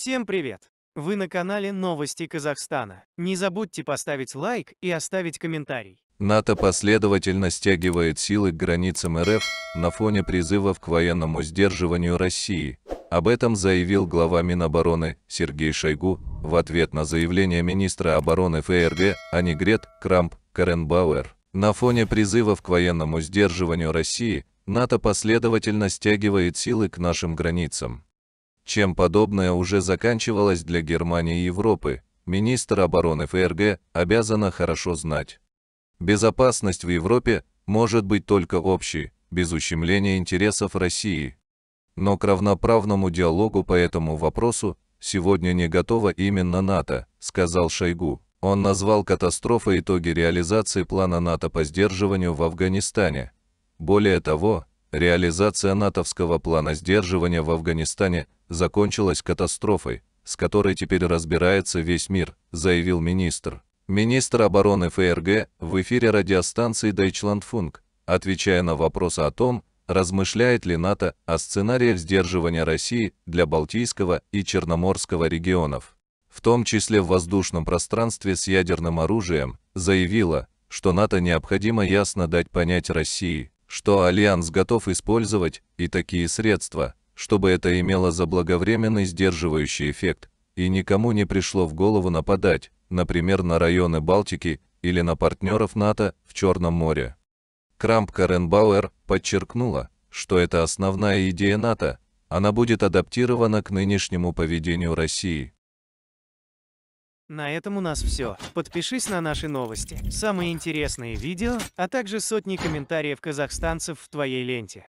Всем привет! Вы на канале Новости Казахстана. Не забудьте поставить лайк и оставить комментарий. НАТО последовательно стягивает силы к границам РФ на фоне призывов к военному сдерживанию России. Об этом заявил глава Минобороны Сергей Шойгу в ответ на заявление министра обороны ФРГ Анигрет Крамп Каренбауэр. На фоне призывов к военному сдерживанию России НАТО последовательно стягивает силы к нашим границам чем подобное уже заканчивалось для Германии и Европы, министр обороны ФРГ обязана хорошо знать. Безопасность в Европе может быть только общей, без ущемления интересов России. Но к равноправному диалогу по этому вопросу сегодня не готова именно НАТО, сказал Шойгу. Он назвал катастрофой итоги реализации плана НАТО по сдерживанию в Афганистане. Более того, Реализация натовского плана сдерживания в Афганистане закончилась катастрофой, с которой теперь разбирается весь мир, заявил министр. Министр обороны ФРГ в эфире радиостанции Deutschlandfunk, отвечая на вопрос о том, размышляет ли НАТО о сценариях сдерживания России для Балтийского и Черноморского регионов, в том числе в воздушном пространстве с ядерным оружием, заявила, что НАТО необходимо ясно дать понять России, что Альянс готов использовать и такие средства, чтобы это имело заблаговременный сдерживающий эффект, и никому не пришло в голову нападать, например, на районы Балтики или на партнеров НАТО в Черном море. Крамп Каренбауэр подчеркнула, что это основная идея НАТО, она будет адаптирована к нынешнему поведению России. На этом у нас все. Подпишись на наши новости, самые интересные видео, а также сотни комментариев казахстанцев в твоей ленте.